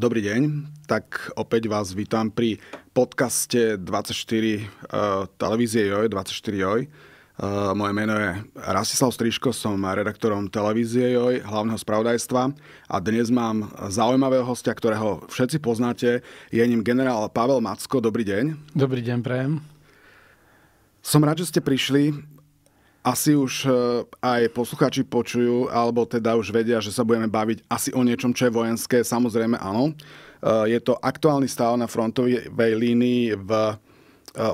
Dobrý deň, tak opäť vás vítam pri podcaste 24 uh, e, televízie JOJ, 24 JOJ. Uh, moje meno je Rastislav Striško, som redaktorom televízie JOJ, hlavného spravodajstva a dnes mám zaujímavého hostia, ktorého všetci poznáte. Je ním generál Pavel Macko. Dobrý deň. Dobrý deň, prejem. Som rád, že ste prišli asi už e, aj poslucháči počujú, alebo teda už vedia, že sa budeme baviť asi o niečom, čo je vojenské. Samozrejme, áno. E, je to aktuálny stav na frontovej línii v e,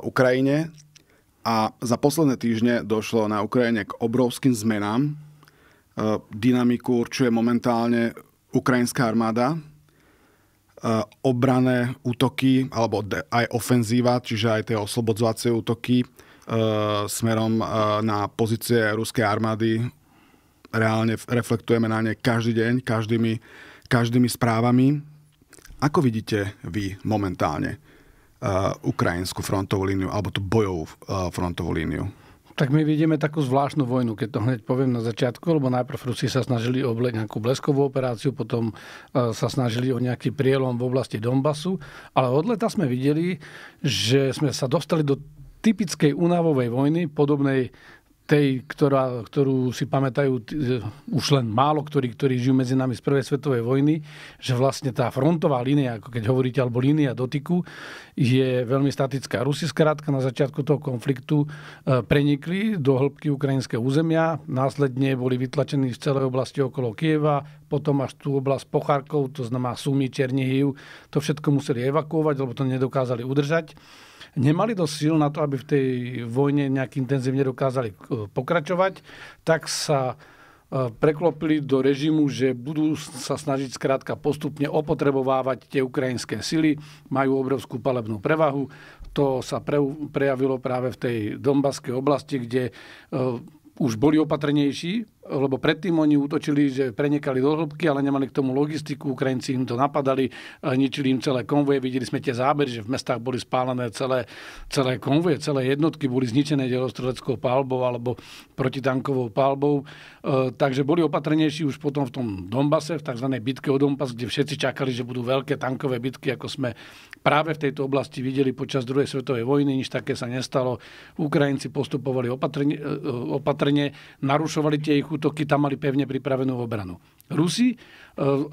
Ukrajine a za posledné týždne došlo na Ukrajine k obrovským zmenám. Dynamiku určuje momentálne ukrajinská armáda, obrané útoky, alebo aj ofenzíva, čiže aj tie oslobodzovacie útoky, Eh, smerom eh, na pozície ruskej armády. Reálne reflektujeme na ne každý deň, každými, každými správami. Ako vidíte vy momentálne eh, ukrajinskú frontovú líniu alebo tú bojovú frontovú líniu? Tak my vidíme takú zvláštnu vojnu, keď to hneď poviem na začiatku, lebo najprv Rusi sa snažili o nejakú bleskovú operáciu, potom sa snažili o nejaký prielom v oblasti Donbasu, ale od leta sme videli, že sme sa dostali do typickej únavovej vojny, podobnej tej, ktorá, ktorú si pamätajú t- e, už len málo, ktorí, ktorí žijú medzi nami z Prvej svetovej vojny, že vlastne tá frontová línia, ako keď hovoríte, alebo línia dotyku, je veľmi statická. Rusi skrátka na začiatku toho konfliktu e, prenikli do hĺbky ukrajinského územia, následne boli vytlačení z celej oblasti okolo Kieva, potom až tú oblasť Pocharkov, to znamená Sumy, Černihiv, to všetko museli evakuovať, lebo to nedokázali udržať nemali dosť síl na to, aby v tej vojne nejak intenzívne dokázali eh, pokračovať, tak sa eh, preklopili do režimu, že budú sa snažiť skrátka postupne opotrebovávať tie ukrajinské sily, majú obrovskú palebnú prevahu. To sa prejavilo práve v tej Donbaskej oblasti, kde eh, už boli opatrnejší lebo predtým oni útočili, že prenekali do hĺbky, ale nemali k tomu logistiku, Ukrajinci im to napadali, eh, ničili im celé konvoje, videli sme tie zábery, že v mestách boli spálené celé, celé konvoje, celé jednotky, boli zničené delostreleckou palbou alebo protitankovou palbou. Eh, takže boli opatrnejší už potom v tom Dombase, v tzv. bitke o Donbass, kde všetci čakali, že budú veľké tankové bitky, ako sme práve v tejto oblasti videli počas druhej svetovej vojny, nič také sa nestalo. Ukrajinci postupovali opatrne, eh, opatrne narušovali tie ich útoky, tam mali pevne pripravenú obranu. Rusi, e,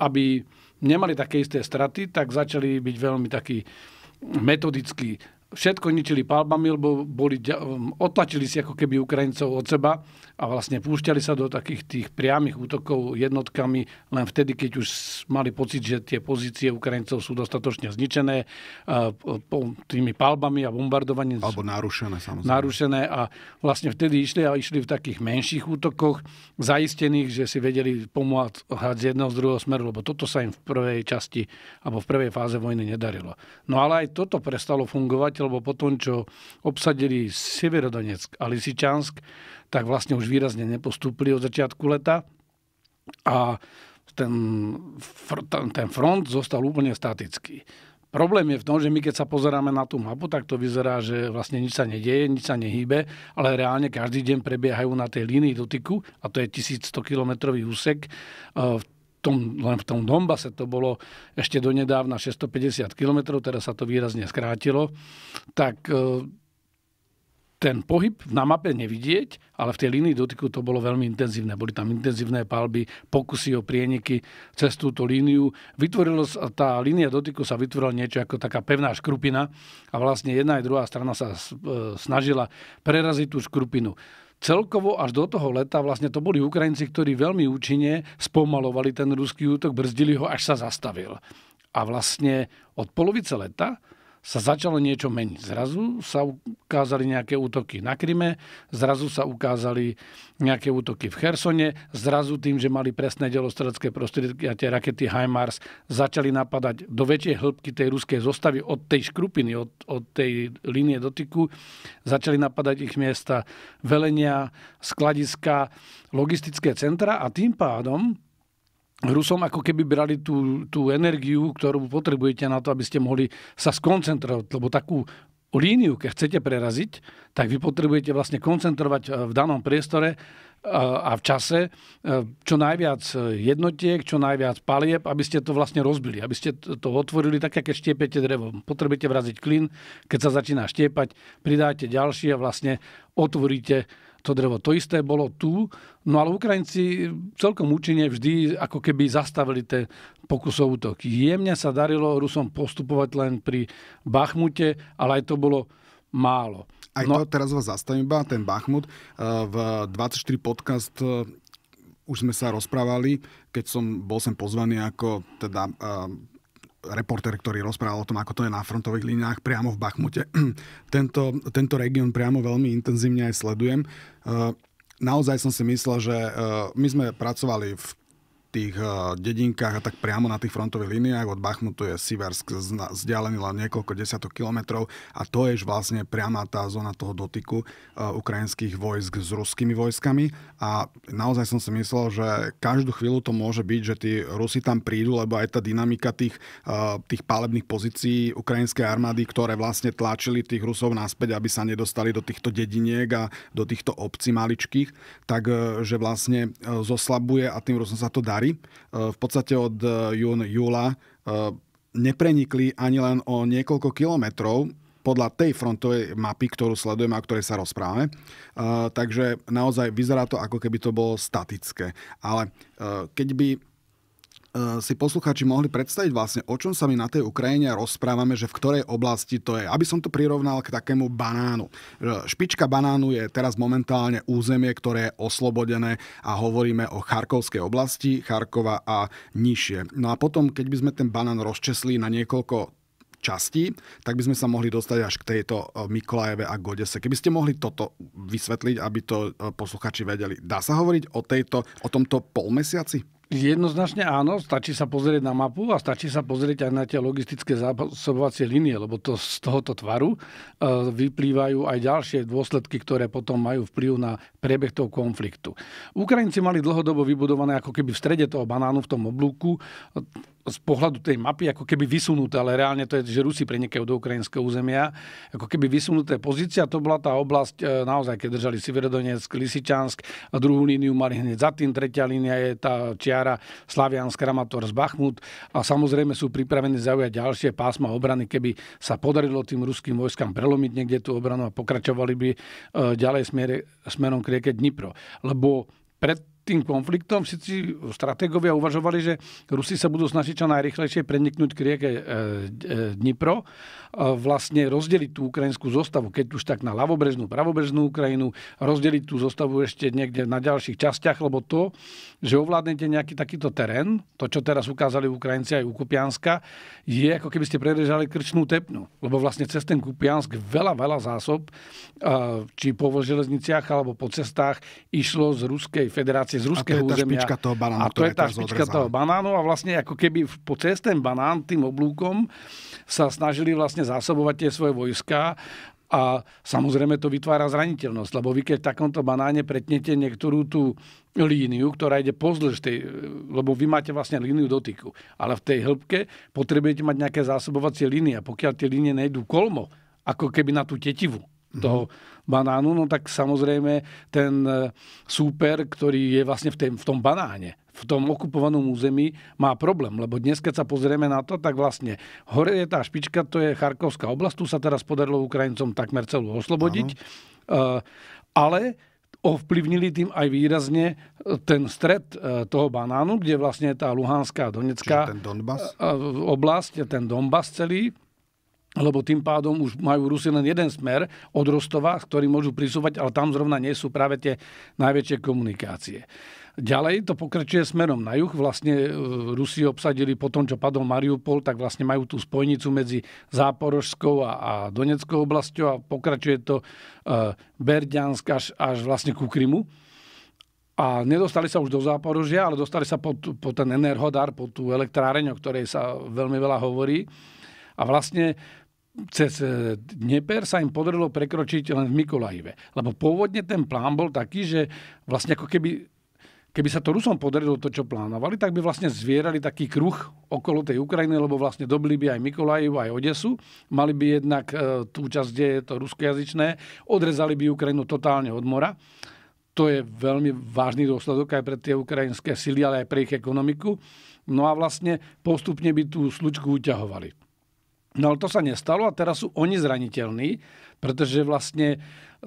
aby nemali také isté straty, tak začali byť veľmi takí metodicky všetko ničili palbami, lebo boli, otlačili si ako keby Ukrajincov od seba a vlastne púšťali sa do takých tých priamých útokov jednotkami len vtedy, keď už mali pocit, že tie pozície Ukrajincov sú dostatočne zničené e, tými palbami a bombardovaním. Alebo narušené samozrejme. Narušené a vlastne vtedy išli a išli v takých menších útokoch zaistených, že si vedeli pomôcť z jedného z druhého smeru, lebo toto sa im v prvej časti alebo v prvej fáze vojny nedarilo. No ale aj toto prestalo fungovať, lebo po tom, čo obsadili Severodonetsk a Lisičansk, tak vlastne už výrazne nepostúpili od začiatku leta. A ten, ten front zostal úplne statický. Problém je v tom, že my keď sa pozeráme na tú mapu, tak to vyzerá, že vlastne nič sa nedieje, nič sa nehýbe, ale reálne každý deň prebiehajú na tej línii dotyku, a to je 1100 kilometrový úsek eh, v tom, len v tom Dombase to bolo ešte donedávna 650 km, teraz sa to výrazne skrátilo, tak e, ten pohyb na mape nevidieť, ale v tej línii dotyku to bolo veľmi intenzívne. Boli tam intenzívne palby, pokusy o prieniky cez túto líniu. Vytvorilo sa, tá línia dotyku sa vytvorila niečo ako taká pevná škrupina a vlastne jedna aj druhá strana sa e, snažila preraziť tú škrupinu celkovo až do toho leta vlastne to boli Ukrajinci, ktorí veľmi účinne spomalovali ten ruský útok, brzdili ho, až sa zastavil. A vlastne od polovice leta sa začalo niečo meniť. Zrazu sa ukázali nejaké útoky na Kryme, zrazu sa ukázali nejaké útoky v Hersone, zrazu tým, že mali presné delostrelecké prostriedky a tie rakety HIMARS začali napadať do väčšej hĺbky tej ruskej zostavy od tej škrupiny, od, od tej línie dotyku, začali napadať ich miesta velenia, skladiska, logistické centra a tým pádom Rusom ako keby brali tú, tú energiu, ktorú potrebujete na to, aby ste mohli sa skoncentrovať, lebo takú líniu, keď chcete preraziť, tak vy potrebujete vlastne koncentrovať eh, v danom priestore eh, a v čase eh, čo najviac jednotiek, čo najviac palieb, aby ste to vlastne rozbili, aby ste to otvorili tak, keď štiepete drevo. Potrebujete vraziť klin, keď sa začína štiepať, pridáte ďalší a vlastne otvoríte to drevo. To isté bolo tu, no ale Ukrajinci celkom účinne vždy ako keby zastavili tie pokusov útok. Jemne sa darilo Rusom postupovať len pri Bachmute, ale aj to bolo málo. Aj no, to teraz vás zastavím iba, ten Bachmut. Eh, v 24 podcast eh, už sme sa rozprávali, keď som bol sem pozvaný ako teda eh, reporter, ktorý rozprával o tom, ako to je na frontových líniách priamo v Bachmute. Tento, tento región priamo veľmi intenzívne aj sledujem. Eh, naozaj som si myslel, že eh, my sme pracovali v tých eh, dedinkách a tak priamo na tých frontových líniách. Od Bachmutu je Siversk vzdialený len niekoľko desiatok kilometrov a to je vlastne priama tá zóna toho dotyku eh, ukrajinských vojsk s ruskými vojskami. A naozaj som si myslel, že každú chvíľu to môže byť, že tí Rusi tam prídu, lebo aj tá dynamika tých, eh, tých pálebných pozícií ukrajinskej armády, ktoré vlastne tlačili tých Rusov naspäť, aby sa nedostali do týchto dediniek a do týchto obcí maličkých, takže vlastne zoslabuje a tým Rusom sa to darí tovary e, v podstate od e, jún, júla e, neprenikli ani len o niekoľko kilometrov podľa tej frontovej mapy, ktorú sledujeme a o ktorej sa rozprávame. takže naozaj vyzerá to, ako keby to bolo statické. Ale keď by Eh, si poslucháči mohli predstaviť vlastne, o čom sa my na tej Ukrajine rozprávame, že v ktorej oblasti to je. Aby som to prirovnal k takému banánu. Špička banánu je teraz momentálne územie, ktoré je oslobodené a hovoríme o Charkovskej oblasti, Charkova a nižšie. No a potom, keď by sme ten banán rozčesli na niekoľko časti, tak by sme sa mohli dostať až k tejto e, Mikolajeve a Godese. Keby ste mohli toto vysvetliť, aby to e, posluchači vedeli. Dá sa hovoriť o, tejto, o tomto polmesiaci? Jednoznačne áno, stačí sa pozrieť na mapu a stačí sa pozrieť aj na tie logistické zásobovacie linie, lebo to z tohoto tvaru e, vyplývajú aj ďalšie dôsledky, ktoré potom majú vplyv na priebeh toho konfliktu. Ukrajinci mali dlhodobo vybudované ako keby v strede toho banánu v tom oblúku z pohľadu tej mapy ako keby vysunuté, ale reálne to je, že Rusi prenikajú do ukrajinského územia, ako keby vysunuté pozícia, to bola tá oblasť e, naozaj, keď držali Siverodonec, Lisičansk a druhú líniu mali hneď za tým, tretia línia je tá čiara Slaviansk, Ramator z Bachmut a samozrejme sú pripravení zaujať ďalšie pásma obrany, keby sa podarilo tým ruským vojskám prelomiť niekde tú obranu a pokračovali by e, ďalej smerom k rieke Dnipro. Lebo pred tým konfliktom všetci strategovia uvažovali, že Rusi sa budú snažiť čo najrychlejšie preniknúť k rieke eh, eh, Dnipro vlastne rozdeliť tú ukrajinskú zostavu, keď už tak na ľavobrežnú, pravobrežnú Ukrajinu, rozdeliť tú zostavu ešte niekde na ďalších častiach, lebo to, že ovládnete nejaký takýto terén, to, čo teraz ukázali Ukrajinci aj u Kupianska, je ako keby ste prerežali krčnú tepnu. Lebo vlastne cez ten Kupiansk veľa, veľa zásob, či po železniciach alebo po cestách, išlo z Ruskej federácie, z ruského územia. A to je územia. tá špička toho banánu, A to je tá toho banánu a vlastne ako keby po cez ten banán tým oblúkom sa snažili vlastne vlastne zásobovať tie svoje vojska a samozrejme to vytvára zraniteľnosť, lebo vy keď v takomto banáne pretnete niektorú tú líniu, ktorá ide pozdĺž tej, lebo vy máte vlastne líniu dotyku, ale v tej hĺbke potrebujete mať nejaké zásobovacie línie a pokiaľ tie línie nejdú kolmo, ako keby na tú tetivu toho mhm. banánu, no tak samozrejme ten eh, súper, ktorý je vlastne v, tej, v tom banáne, v tom okupovanom území má problém. Lebo dnes, keď sa pozrieme na to, tak vlastne hore je tá špička, to je Charkovská oblast, tu sa teraz podarilo Ukrajincom takmer celú oslobodiť. Ano. Eh, ale ovplyvnili tým aj výrazne eh, ten stred eh, toho banánu, kde vlastne tá Luhanská a Donetská ten Donbass? oblasť, ten Donbass celý, lebo tým pádom už majú Rusy len jeden smer od Rostova, ktorý môžu prisúvať, ale tam zrovna nie sú práve tie najväčšie komunikácie. Ďalej to pokračuje smerom na juh. Vlastne e, Rusi obsadili po tom, čo padol Mariupol, tak vlastne majú tú spojnicu medzi Záporožskou a, a Doneckou oblasťou a pokračuje to e, Berďansk až, až vlastne ku Krymu. A nedostali sa už do Záporožia, ale dostali sa pod, pod ten enerhodár, pod tú elektráreň, o ktorej sa veľmi veľa hovorí. A vlastne cez e, Dnieper sa im podarilo prekročiť len v Mikolajive. Lebo pôvodne ten plán bol taký, že vlastne ako keby keby sa to Rusom podarilo to, čo plánovali, tak by vlastne zvierali taký kruh okolo tej Ukrajiny, lebo vlastne dobili by aj Mikolajevu, aj Odesu. Mali by jednak e, tú časť, kde je to ruskojazyčné, odrezali by Ukrajinu totálne od mora. To je veľmi vážny dôsledok aj pre tie ukrajinské sily, ale aj pre ich ekonomiku. No a vlastne postupne by tú slučku uťahovali. No ale to sa nestalo a teraz sú oni zraniteľní pretože vlastne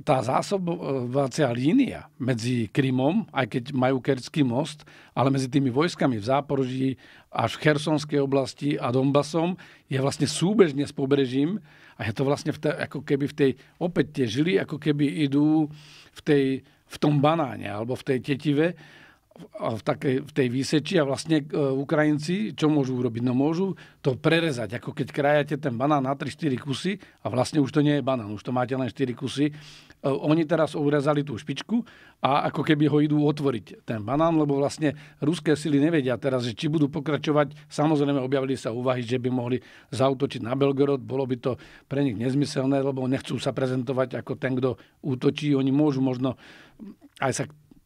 tá zásobovacia línia medzi Krymom, aj keď majú Kerský most, ale medzi tými vojskami v Záporoží až v Chersonskej oblasti a Donbasom je vlastne súbežne s pobrežím a je to vlastne v te, ako keby v tej, opäť tie žily, ako keby idú v, tej, v tom banáne alebo v tej tetive v, takej, v tej výseči a vlastne e, Ukrajinci čo môžu urobiť? No môžu to prerezať, ako keď krajate ten banán na 3-4 kusy a vlastne už to nie je banán, už to máte len 4 kusy. E, oni teraz urezali tú špičku a ako keby ho idú otvoriť ten banán, lebo vlastne ruské sily nevedia teraz, že či budú pokračovať. Samozrejme objavili sa úvahy, že by mohli zautočiť na Belgorod, bolo by to pre nich nezmyselné, lebo nechcú sa prezentovať ako ten, kto útočí. Oni môžu možno aj sa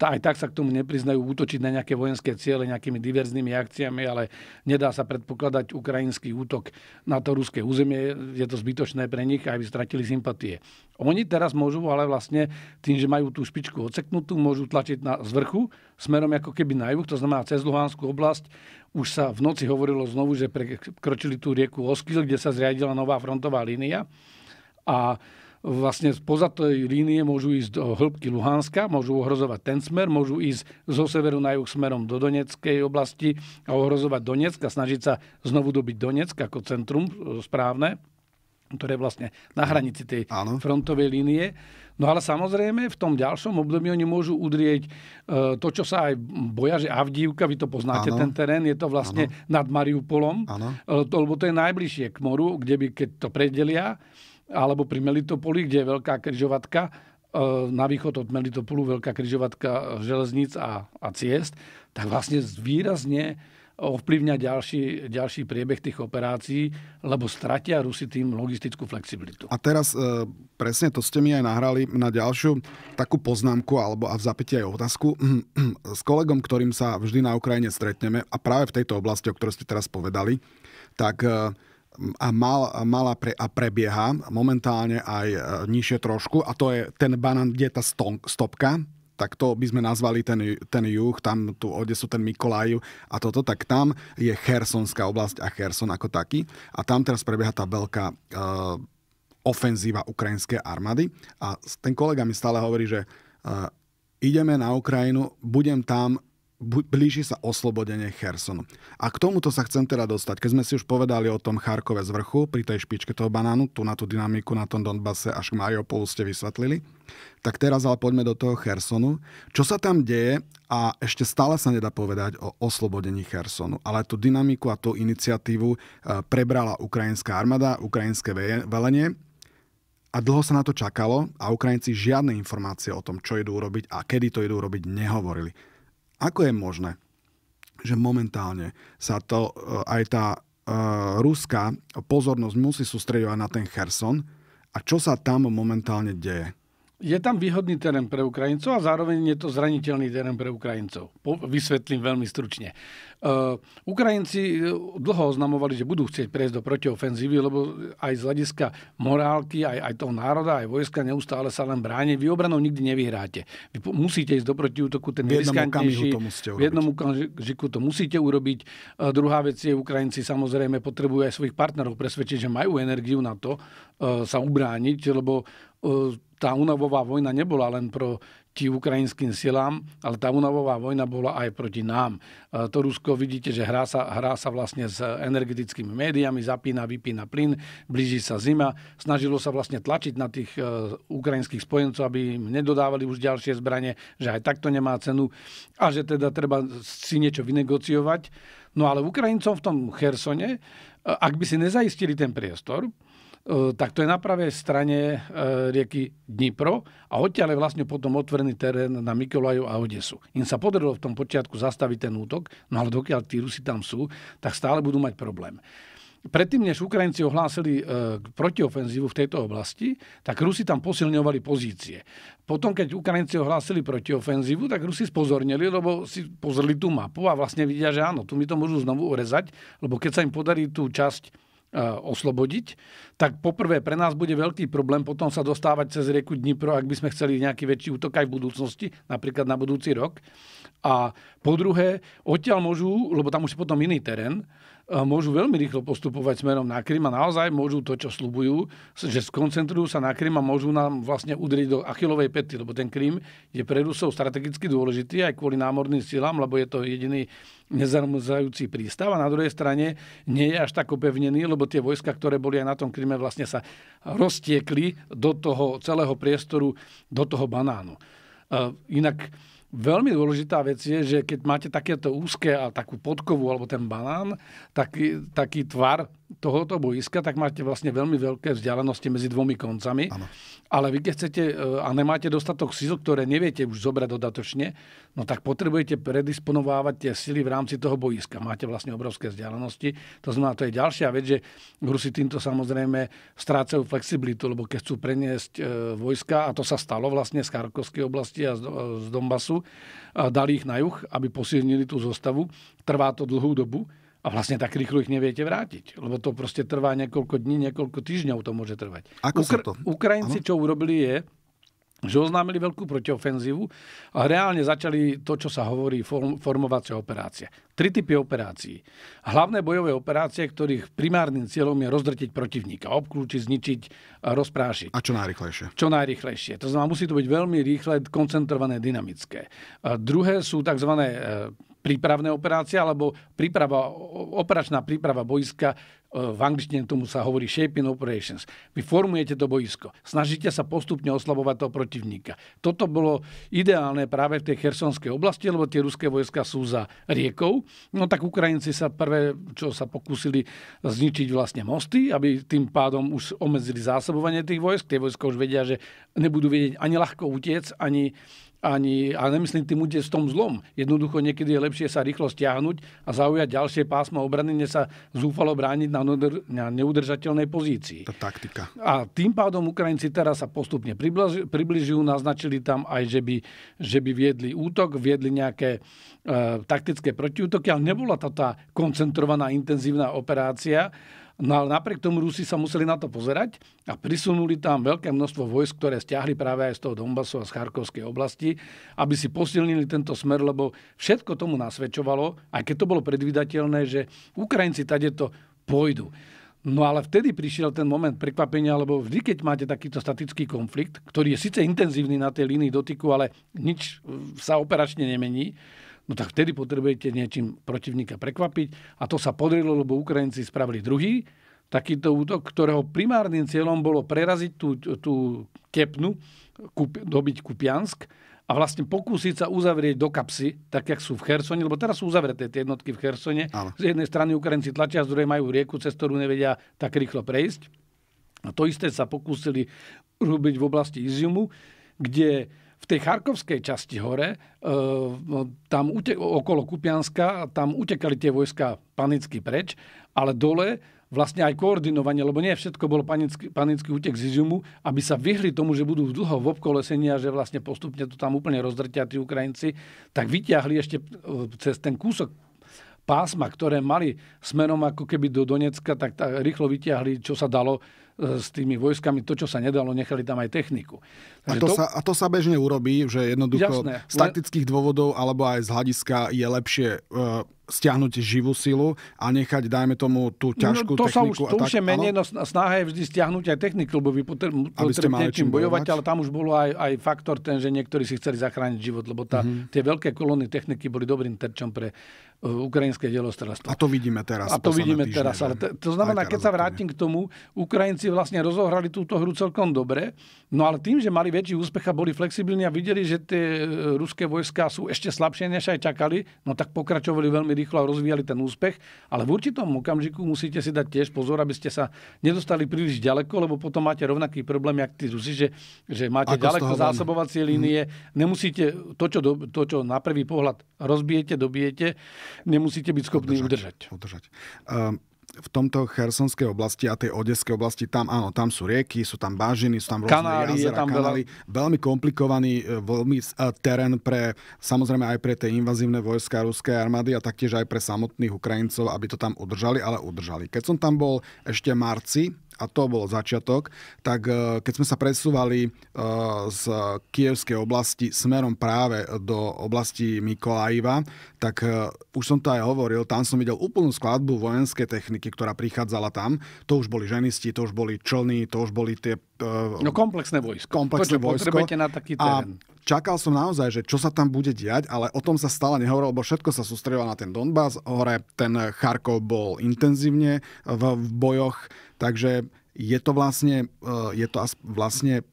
aj tak sa k tomu nepriznajú útočiť na nejaké vojenské ciele nejakými diverznými akciami, ale nedá sa predpokladať ukrajinský útok na to ruské územie. Je to zbytočné pre nich a aj by stratili sympatie. Oni teraz môžu, ale vlastne tým, že majú tú špičku odseknutú, môžu tlačiť na zvrchu smerom ako keby na juh, to znamená cez Luhanskú oblasť. Už sa v noci hovorilo znovu, že prekročili tú rieku Oskil, kde sa zriadila nová frontová línia. A vlastne spoza tej línie môžu ísť do eh, hĺbky Luhanska, môžu ohrozovať ten smer, môžu ísť zo severu na juh smerom do Doneckej oblasti a ohrozovať Donetsk a snažiť sa znovu dobiť Donetsk ako centrum eh, správne ktoré je vlastne na hranici tej Áno. frontovej línie. No ale samozrejme v tom ďalšom období oni môžu udrieť eh, to, čo sa aj boja, že Avdívka, vy to poznáte ano. ten terén, je to vlastne ano. nad Mariupolom, to, lebo to je najbližšie k moru, kde by, keď to predelia, alebo pri Melitopoli, kde je veľká križovatka, e, na východ od Melitopolu veľká križovatka e, železníc a, a ciest, tak vlastne výrazne ovplyvňa ďalší, ďalší priebeh tých operácií, lebo stratia Rusy tým logistickú flexibilitu. A teraz e, presne to ste mi aj nahrali na ďalšiu takú poznámku alebo a v zapätí aj otázku s kolegom, ktorým sa vždy na Ukrajine stretneme a práve v tejto oblasti, o ktorej ste teraz povedali, tak e, a, mal, a mala pre, a prebieha momentálne aj e, nižšie trošku a to je ten banán, kde je tá stopka, tak to by sme nazvali ten, ten juh, tam tu sú ten Mikolaj a toto, tak tam je Chersonská oblasť a Cherson ako taký a tam teraz prebieha tá veľká e, ofenzíva ukrajinskej armády a ten kolega mi stále hovorí, že e, ideme na Ukrajinu, budem tam blíži sa oslobodenie Chersonu. A k tomuto sa chcem teda dostať. Keď sme si už povedali o tom Charkove z vrchu, pri tej špičke toho banánu, tu na tú dynamiku na tom Donbase až k Mariupolu ste vysvetlili, tak teraz ale poďme do toho Chersonu. Čo sa tam deje a ešte stále sa nedá povedať o oslobodení Chersonu, ale tú dynamiku a tú iniciatívu e, prebrala ukrajinská armáda, ukrajinské velenie a dlho sa na to čakalo a Ukrajinci žiadne informácie o tom, čo idú urobiť a kedy to idú urobiť, nehovorili. Ako je možné, že momentálne sa to e, aj tá e, ruská pozornosť musí sústredovať na ten Cherson a čo sa tam momentálne deje? je tam výhodný terén pre Ukrajincov a zároveň je to zraniteľný terén pre Ukrajincov. Po, vysvetlím veľmi stručne. Uh, Ukrajinci uh, dlho oznamovali, že budú chcieť prejsť do protiofenzívy, lebo aj z hľadiska morálky, aj, aj toho národa, aj vojska neustále sa len bráni. Vy obranou nikdy nevyhráte. Vy po, musíte ísť do protiútoku, ten v jednom to musíte v jednom okamžiku to musíte urobiť. Uh, druhá vec je, Ukrajinci samozrejme potrebujú aj svojich partnerov presvedčiť, že majú energiu na to uh, sa ubrániť, lebo uh, tá unavová vojna nebola len proti ukrajinským silám, ale tá unavová vojna bola aj proti nám. E, to Rusko vidíte, že hrá sa, hrá sa vlastne s energetickými médiami, zapína, vypína plyn, blíži sa zima. Snažilo sa vlastne tlačiť na tých e, ukrajinských spojencov, aby im nedodávali už ďalšie zbranie, že aj takto nemá cenu a že teda treba si niečo vynegociovať. No ale Ukrajincom v tom Chersone, e, ak by si nezaistili ten priestor, E, tak to je na pravej strane e, rieky Dnipro a odtiaľ je vlastne potom otvorený terén na Mikolaju a Odesu. Im sa podarilo v tom počiatku zastaviť ten útok, no ale dokiaľ tí Rusi tam sú, tak stále budú mať problém. Predtým, než Ukrajinci ohlásili e, protiofenzívu v tejto oblasti, tak Rusi tam posilňovali pozície. Potom, keď Ukrajinci ohlásili protiofenzívu, tak Rusi spozornili, lebo si pozreli tú mapu a vlastne vidia, že áno, tu mi to môžu znovu urezať, lebo keď sa im podarí tú časť Eh, oslobodiť, tak poprvé pre nás bude veľký problém potom sa dostávať cez rieku Dnipro, ak by sme chceli nejaký väčší útok aj v budúcnosti, napríklad na budúci rok. A po druhé, odtiaľ môžu, lebo tam už je potom iný terén, môžu veľmi rýchlo postupovať smerom na Krym a naozaj môžu to, čo slubujú, že skoncentrujú sa na Krym a môžu nám vlastne udriť do achilovej pety, lebo ten Krym je pre Rusov strategicky dôležitý aj kvôli námorným silám, lebo je to jediný nezarmúzajúci prístav a na druhej strane nie je až tak opevnený, lebo tie vojska, ktoré boli aj na tom Kryme, vlastne sa roztiekli do toho celého priestoru, do toho banánu. Inak Veľmi dôležitá vec je, že keď máte takéto úzke a takú podkovu alebo ten banán, taký, taký tvar, tohoto boiska, tak máte vlastne veľmi veľké vzdialenosti medzi dvomi koncami. Ano. Ale vy keď chcete e, a nemáte dostatok síl, ktoré neviete už zobrať dodatočne, no tak potrebujete predisponovávať tie sily v rámci toho boiska. Máte vlastne obrovské vzdialenosti. To znamená, to je ďalšia vec, že Rusi týmto samozrejme strácajú flexibilitu, lebo keď chcú preniesť e, vojska, a to sa stalo vlastne z Charkovskej oblasti a z e, Donbasu, dali ich na juh, aby posilnili tú zostavu. Trvá to dlhú dobu a vlastne tak rýchlo ich neviete vrátiť, lebo to proste trvá niekoľko dní, niekoľko týždňov to môže trvať. Ako Ukra- to? Ukrajinci, ano? čo urobili je, že oznámili veľkú protiofenzívu a reálne začali to, čo sa hovorí, form, formovacia operácia. Tri typy operácií. Hlavné bojové operácie, ktorých primárnym cieľom je rozdrtiť protivníka, obklúčiť, zničiť, a rozprášiť. A čo najrychlejšie? Čo najrychlejšie. To znamená, musí to byť veľmi rýchle, koncentrované, dynamické. A druhé sú tzv prípravné operácie alebo príprava, operačná príprava boiska, e, v angličtine tomu sa hovorí shaping operations. Vy formujete to boisko, snažíte sa postupne oslabovať toho protivníka. Toto bolo ideálne práve v tej chersonskej oblasti, lebo tie ruské vojska sú za riekou. No tak Ukrajinci sa prvé, čo sa pokúsili zničiť vlastne mosty, aby tým pádom už obmedzili zásobovanie tých vojsk. Tie vojska už vedia, že nebudú vedieť ani ľahko utiec, ani ani, a nemyslím tým bude s tom zlom. Jednoducho niekedy je lepšie sa rýchlo stiahnuť a zaujať ďalšie pásma obrany, než sa zúfalo brániť na, na neudržateľnej pozícii. Tá taktika. A tým pádom Ukrajinci teraz sa postupne približujú, naznačili tam aj, že by, že by viedli útok, viedli nejaké e, taktické protiútoky, ale nebola to tá koncentrovaná, intenzívna operácia, No ale napriek tomu Rusi sa museli na to pozerať a prisunuli tam veľké množstvo vojsk, ktoré stiahli práve aj z toho Donbasu a z Charkovskej oblasti, aby si posilnili tento smer, lebo všetko tomu nasvedčovalo, aj keď to bolo predvydateľné, že Ukrajinci to pôjdu. No ale vtedy prišiel ten moment prekvapenia, lebo vždy, keď máte takýto statický konflikt, ktorý je síce intenzívny na tej línii dotyku, ale nič e, sa operačne nemení, no tak vtedy potrebujete niečím protivníka prekvapiť. A to sa podrilo, lebo Ukrajinci spravili druhý takýto útok, ktorého primárnym cieľom bolo preraziť tú, tú tepnu, kup, dobiť Kupiansk a vlastne pokúsiť sa uzavrieť do kapsy, tak jak sú v Hersone, lebo teraz sú uzavreté tie jednotky v Chersone. Ale. Z jednej strany Ukrajinci tlačia, z druhej majú rieku, cez ktorú nevedia tak rýchlo prejsť. A to isté sa pokúsili robiť v oblasti Iziumu, kde v tej Charkovskej časti hore, e, no, tam utek- okolo Kupianska, tam utekali tie vojska panicky preč, ale dole vlastne aj koordinovanie, lebo nie všetko bolo panický, panický útek z Iziumu, aby sa vyhli tomu, že budú dlho v obkolesení a že vlastne postupne to tam úplne rozdrťa tí Ukrajinci, tak vyťahli ešte e, cez ten kúsok pásma, ktoré mali smerom ako keby do Donecka, tak tá, rýchlo vyťahli, čo sa dalo e, s tými vojskami to, čo sa nedalo, nechali tam aj techniku. Takže a to, to... Sa, a to sa bežne urobí, že jednoducho Jasné, z taktických dôvodov alebo aj z hľadiska je lepšie e, stiahnuť živú silu a nechať, dajme tomu, tú no, ťažkú no, to techniku. Sa už, to už je menej, no snaha je vždy stiahnuť aj techniku, lebo vy potrebujete niečím bojovať, ale tam už bol aj, aj faktor ten, že niektorí si chceli zachrániť život, lebo tá, mm-hmm. tie veľké kolóny techniky boli dobrým terčom pre Eh, ukrajinské dielostrelstvo. A to vidíme teraz. A to vidíme týždne, teraz. No. Ale to, to znamená, keď sa vrátim k tomu, Ukrajinci vlastne rozohrali túto hru celkom dobre, no ale tým, že mali väčší úspech a boli flexibilní a videli, že tie eh, ruské vojska sú ešte slabšie, než aj čakali, no tak pokračovali veľmi rýchlo a rozvíjali ten úspech. Ale v určitom okamžiku musíte si dať tiež pozor, aby ste sa nedostali príliš ďaleko, lebo potom máte rovnaký problém, jak tí Rusi, že, že máte Ako ďaleko zásobovacie línie, hmm. nemusíte to čo, do, to, čo na prvý pohľad rozbijete, dobijete, nemusíte byť schopní udržať. udržať. Um, v tomto chersonskej oblasti a tej odeskej oblasti, tam áno, tam sú rieky, sú tam bážiny, sú tam rôzne kanály, jazera, je tam kanály. Veľa... Veľmi komplikovaný e, veľmi e, terén pre, samozrejme aj pre tie invazívne vojska ruskej armády a taktiež aj pre samotných Ukrajincov, aby to tam udržali, ale udržali. Keď som tam bol ešte marci, a to bol začiatok, tak e, keď sme sa presúvali e, z kievskej oblasti smerom práve do oblasti Mikolajiva, tak e, už som to aj hovoril, tam som videl úplnú skladbu vojenskej techniky, ktorá prichádzala tam. To už boli ženisti, to už boli člny, to už boli tie... No komplexné vojsko. Komplexné to, vojsko. na taký terén. A čakal som naozaj, že čo sa tam bude diať, ale o tom sa stále nehovorilo, lebo všetko sa sústredilo na ten Donbass, hore ten Charkov bol intenzívne v, v bojoch, takže je to vlastne, eh, je to vlastne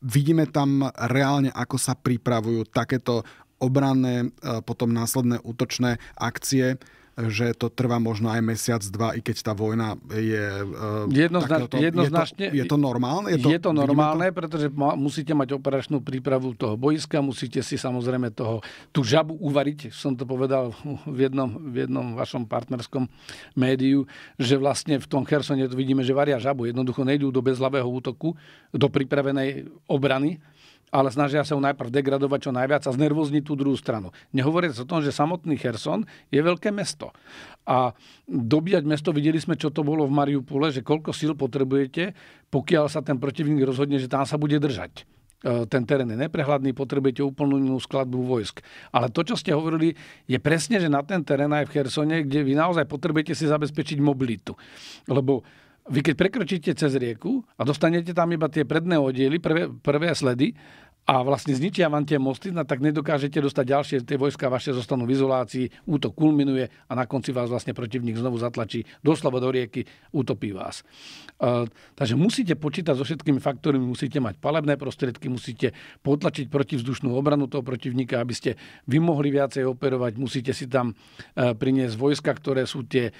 vidíme tam reálne, ako sa pripravujú takéto obranné, eh, potom následné útočné akcie že to trvá možno aj mesiac, dva, i keď tá vojna je... E, Jednoznač, takéhoto, jednoznačne, je, to, je to normálne? Je to, je to normálne, to? pretože musíte mať operačnú prípravu toho boiska, musíte si samozrejme toho, tú žabu uvariť, som to povedal v jednom, v jednom vašom partnerskom médiu, že vlastne v tom Hersone to vidíme, že varia žabu. Jednoducho nejdú do bezhlavého útoku, do pripravenej obrany, ale snažia sa ju najprv degradovať čo najviac a znervozniť tú druhú stranu. Nehovoriac o tom, že samotný Herson je veľké mesto. A dobíjať mesto, videli sme, čo to bolo v Mariupole, že koľko síl potrebujete, pokiaľ sa ten protivník rozhodne, že tam sa bude držať e, ten terén je neprehľadný, potrebujete úplnú inú skladbu vojsk. Ale to, čo ste hovorili, je presne, že na ten terén aj v Hersone, kde vy naozaj potrebujete si zabezpečiť mobilitu. Lebo vy keď prekročíte cez rieku a dostanete tam iba tie predné oddiely, prvé, prvé sledy, a vlastne zničia vám tie mosty, no, tak nedokážete dostať ďalšie, tie vojska vaše zostanú v izolácii, útok kulminuje a na konci vás vlastne protivník znovu zatlačí doslova do rieky, utopí vás. E, takže musíte počítať so všetkými faktormi, musíte mať palebné prostriedky, musíte potlačiť protivzdušnú obranu toho protivníka, aby ste vy mohli viacej operovať, musíte si tam e, priniesť vojska, ktoré sú tie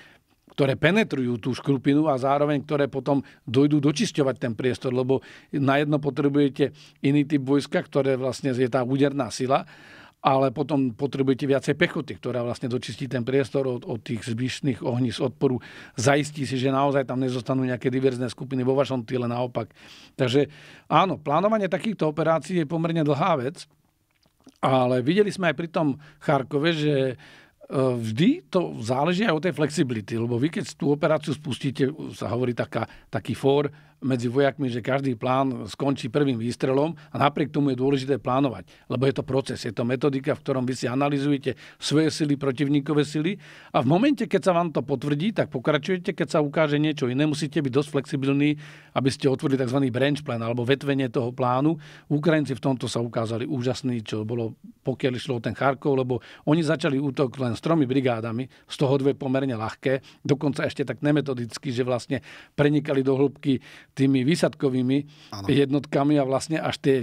ktoré penetrujú tú škrupinu a zároveň ktoré potom dojdú dočisťovať ten priestor, lebo na jedno potrebujete iný typ vojska, ktoré vlastne je tá úderná sila, ale potom potrebujete viacej pechoty, ktorá vlastne dočistí ten priestor od, od tých zbyšných ohní z odporu. Zajistí si, že naozaj tam nezostanú nejaké diverzné skupiny vo vašom týle naopak. Takže áno, plánovanie takýchto operácií je pomerne dlhá vec, ale videli sme aj pri tom Charkove, že vždy to záleží aj od tej flexibility, lebo vy keď tú operáciu spustíte, sa hovorí taká, taký for, medzi vojakmi, že každý plán skončí prvým výstrelom a napriek tomu je dôležité plánovať, lebo je to proces, je to metodika, v ktorom vy si analizujete svoje sily, protivníkové sily a v momente, keď sa vám to potvrdí, tak pokračujete, keď sa ukáže niečo iné, musíte byť dosť flexibilní, aby ste otvorili tzv. branch plan alebo vetvenie toho plánu. Ukrajinci v tomto sa ukázali úžasní, čo bolo pokiaľ išlo o ten Charkov, lebo oni začali útok len s tromi brigádami, z toho dve pomerne ľahké, dokonca ešte tak nemetodicky, že vlastne prenikali do hĺbky tými výsadkovými ano. jednotkami a vlastne až tie,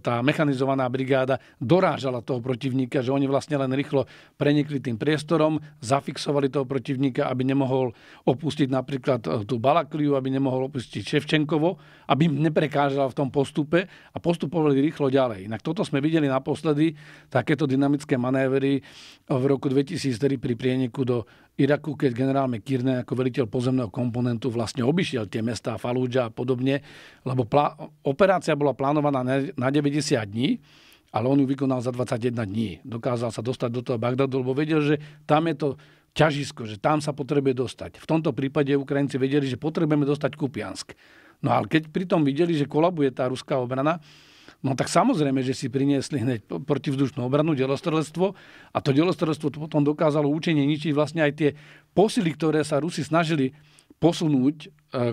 tá mechanizovaná brigáda dorážala toho protivníka, že oni vlastne len rýchlo prenikli tým priestorom, zafixovali toho protivníka, aby nemohol opustiť napríklad e, tú Balakliu, aby nemohol opustiť Ševčenkovo, aby neprekážala v tom postupe a postupovali rýchlo ďalej. Inak toto sme videli naposledy, takéto dynamické manévery v roku 2004 pri prieniku do Iraku, keď generál McKierney ako veliteľ pozemného komponentu vlastne obišiel tie mesta Falúdža a podobne, lebo plá- operácia bola plánovaná na 90 dní, ale on ju vykonal za 21 dní. Dokázal sa dostať do toho Bagdadu, lebo vedel, že tam je to ťažisko, že tam sa potrebuje dostať. V tomto prípade Ukrajinci vedeli, že potrebujeme dostať Kupiansk. No ale keď pritom videli, že kolabuje tá ruská obrana, No tak samozrejme, že si priniesli hneď protivzdušnú obranu, delostrelstvo a to to potom dokázalo účenie ničiť vlastne aj tie posily, ktoré sa Rusi snažili posunúť e, e,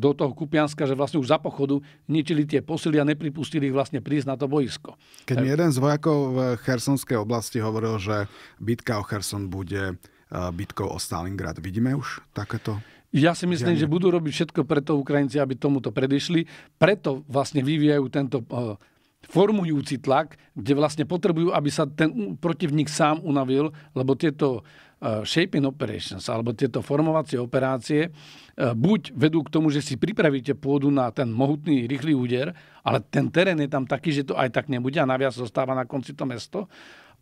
do toho Kupianska, že vlastne už za pochodu ničili tie posily a nepripustili ich vlastne prísť na to boisko. Keď mi e, jeden z vojakov v Chersonskej oblasti hovoril, že bitka o Cherson bude bitkou o Stalingrad. Vidíme už takéto ja si myslím, že budú robiť všetko preto Ukrajinci, aby tomuto predišli. Preto vlastne vyvíjajú tento formujúci tlak, kde vlastne potrebujú, aby sa ten protivník sám unavil, lebo tieto e, shaping operations, alebo tieto formovacie operácie, e, buď vedú k tomu, že si pripravíte pôdu na ten mohutný, rýchly úder, ale ten terén je tam taký, že to aj tak nebude a naviac zostáva na konci to mesto,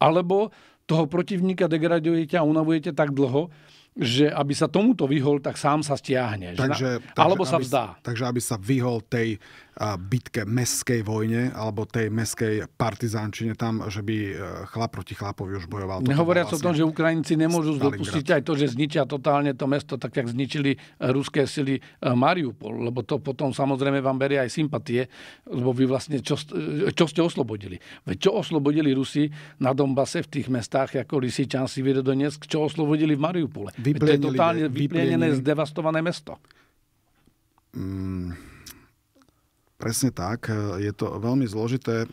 alebo toho protivníka degradujete a unavujete tak dlho, že aby sa tomuto vyhol, tak sám sa stiahne. Takže, na, takže, alebo sa aby, vzdá. Takže aby sa vyhol tej bitke, meskej vojne alebo tej meskej partizánčine tam, že by e, chlap proti chlapovi už bojoval. Nehovoriac vlastne o tom, vlastne že Ukrajinci nemôžu dopustiť aj to, že zničia totálne to mesto, tak jak zničili e, ruské sily e, Mariupol, lebo to potom samozrejme vám berie aj sympatie, lebo vy vlastne čo, čo ste oslobodili. Veď čo oslobodili Rusi na dombase v tých mestách ako Lisičan, Sivirodonetsk, čo oslobodili v Mariupole. Vyplienili, to je totálne vyplienené, zdevastované mesto. Mm Presne tak. E, je to veľmi zložité e,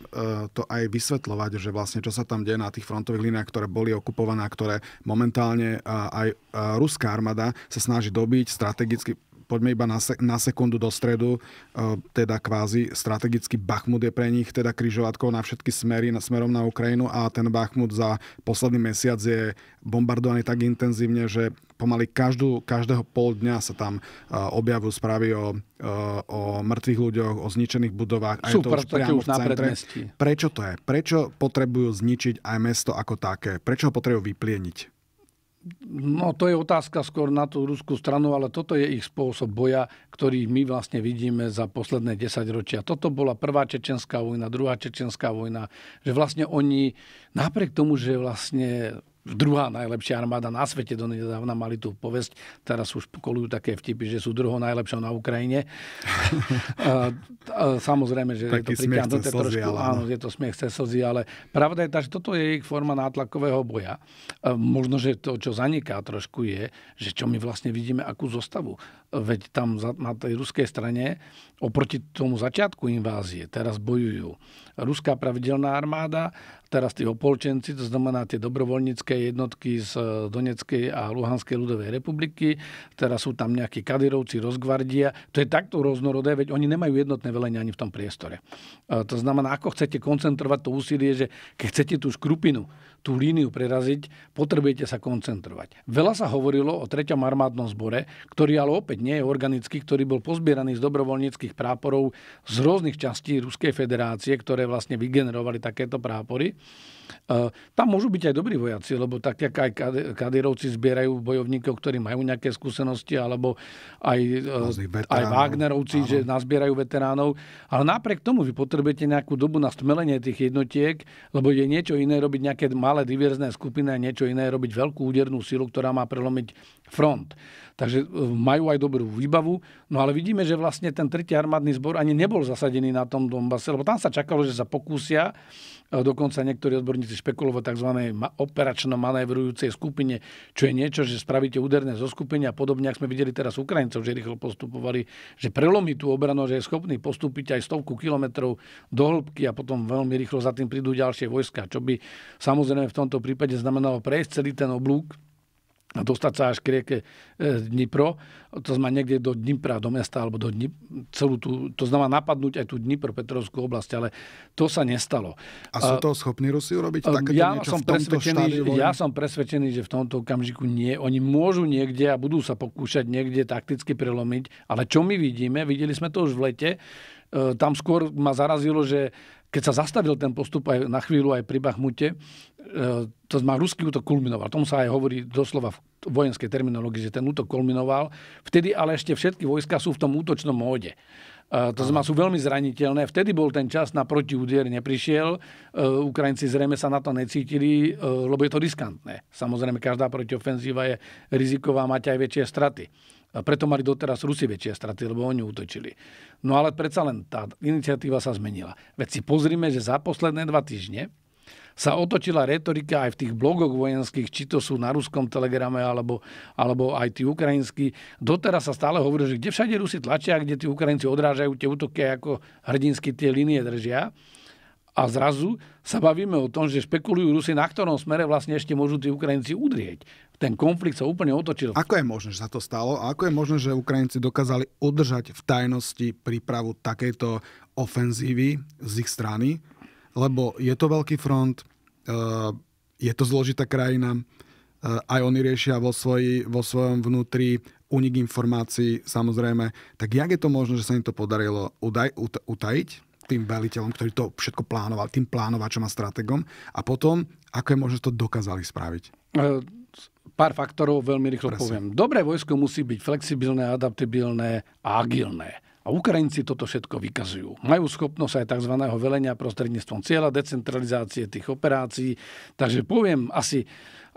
to aj vysvetľovať, že vlastne čo sa tam deje na tých frontových líniách, ktoré boli okupované, ktoré momentálne aj ruská armáda sa snaží dobiť strategicky poďme iba na, se, na sekundu do stredu, e, teda kvázi strategicky Bachmut je pre nich teda kryžovatkou na všetky smery na smerom na Ukrajinu a ten Bachmut za posledný mesiac je bombardovaný tak intenzívne, že pomaly každú, každého pol dňa sa tam e, objavujú správy o, e, o mŕtvych ľuďoch, o zničených budovách. sú to už priamo už v centre. Prečo to je? Prečo potrebujú zničiť aj mesto ako také? Prečo ho potrebujú vyplieniť? No to je otázka skôr na tú ruskú stranu, ale toto je ich spôsob boja, ktorý my vlastne vidíme za posledné 10 ročia. Toto bola prvá čečenská vojna, druhá čečenská vojna, že vlastne oni napriek tomu, že vlastne druhá najlepšia armáda na svete. Do nedávna mali tú povesť, teraz už kolujú také vtipy, že sú druhou najlepšou na Ukrajine. samozrejme, že Taký je to priťahnuté trošku, ale... áno, no. je to smiech cez slzy, ale pravda je tá, že toto je ich forma nátlakového boja. možno, že to, čo zaniká trošku je, že čo my vlastne vidíme, akú zostavu. Veď tam na tej ruskej strane oproti tomu začiatku invázie teraz bojujú ruská pravidelná armáda, teraz tí opolčenci, to znamená tie dobrovoľnícke jednotky z e, Doneckej a Luhanskej ľudovej republiky, teraz sú tam nejakí kadirovci, rozgvardia. To je takto rôznorodé, veď oni nemajú jednotné velenie ani v tom priestore. E, to znamená, ako chcete koncentrovať to úsilie, že keď chcete tú škrupinu tú líniu preraziť, potrebujete sa koncentrovať. Veľa sa hovorilo o 3. armádnom zbore, ktorý ale opäť nie je organický, ktorý bol pozbieraný z dobrovoľníckých práporov z rôznych častí Ruskej federácie, ktoré vlastne vygenerovali takéto prápory. Tam môžu byť aj dobrí vojaci, lebo tak, jak aj kadirovci zbierajú bojovníkov, ktorí majú nejaké skúsenosti, alebo aj, e, aj Wagnerovci, áno. že nazbierajú veteránov. Ale napriek tomu vy potrebujete nejakú dobu na stmelenie tých jednotiek, lebo je niečo iné robiť nejaké malé diverzné skupiny a niečo iné robiť veľkú údernú silu, ktorá má prelomiť front. Takže e, majú aj dobrú výbavu, no ale vidíme, že vlastne ten tretí armádny zbor ani nebol zasadený na tom Donbase, lebo tam sa čakalo, že sa pokúsia Dokonca niektorí odborníci špekulujú o tzv. operačno manévrujúcej skupine, čo je niečo, že spravíte úderné zo skupiny a podobne, ak sme videli teraz Ukrajincov, že rýchlo postupovali, že prelomí tú obranu, že je schopný postúpiť aj stovku kilometrov do hĺbky a potom veľmi rýchlo za tým prídu ďalšie vojska, čo by samozrejme v tomto prípade znamenalo prejsť celý ten oblúk a dostať sa až k rieke e, Dnipro, to znamená niekde do Dnipra, do mesta alebo do Dnip, celú tú, to znamená napadnúť aj tú Dnipropetrovskú oblasť, ale to sa nestalo. A sú to schopní Rusi urobiť takéto ja niečo som v tomto Ja som presvedčený, že v tomto okamžiku nie. Oni môžu niekde a budú sa pokúšať niekde takticky prelomiť, ale čo my vidíme, videli sme to už v lete, e, tam skôr ma zarazilo, že keď sa zastavil ten postup aj na chvíľu aj pri Bachmute, e, to má ruský útok kulminoval. Tomu sa aj hovorí doslova v vojenskej terminológii, že ten útok kulminoval. Vtedy ale ešte všetky vojska sú v tom útočnom móde. E, to znamená, sú veľmi zraniteľné. Vtedy bol ten čas na protiúdier, neprišiel. E, Ukrajinci zrejme sa na to necítili, lebo je to riskantné. Samozrejme, každá protiofenzíva je riziková, máte aj väčšie straty. A preto mali doteraz Rusi väčšie straty, lebo oni útočili. No ale predsa len tá iniciatíva sa zmenila. Veď si pozrime, že za posledné dva týždne sa otočila retorika aj v tých blogoch vojenských, či to sú na ruskom telegrame, alebo, alebo aj tí ukrajinskí. Doteraz sa stále hovorí, že kde všade Rusi tlačia, kde tí Ukrajinci odrážajú tie útoky, ako hrdinsky tie linie držia a zrazu sa bavíme o tom, že špekulujú Rusy, na ktorom smere vlastne ešte môžu tí Ukrajinci udrieť. Ten konflikt sa úplne otočil. Ako je možné, že sa to stalo? A ako je možné, že Ukrajinci dokázali udržať v tajnosti prípravu takejto ofenzívy z ich strany? Lebo je to veľký front, eh, je to zložitá krajina, eh, aj oni riešia vo, svoji, vo svojom vnútri unik informácií, samozrejme. Tak jak je to možné, že sa im to podarilo udaj, utajiť? tým veliteľom, ktorý to všetko plánoval, tým plánovačom a strategom a potom, ako je možno, že to dokázali spraviť? E, pár faktorov veľmi rýchlo Presne. poviem. Dobré vojsko musí byť flexibilné, adaptibilné a agilné. A Ukrajinci toto všetko vykazujú. Majú schopnosť aj tzv. velenia prostredníctvom cieľa, decentralizácie tých operácií. Takže poviem asi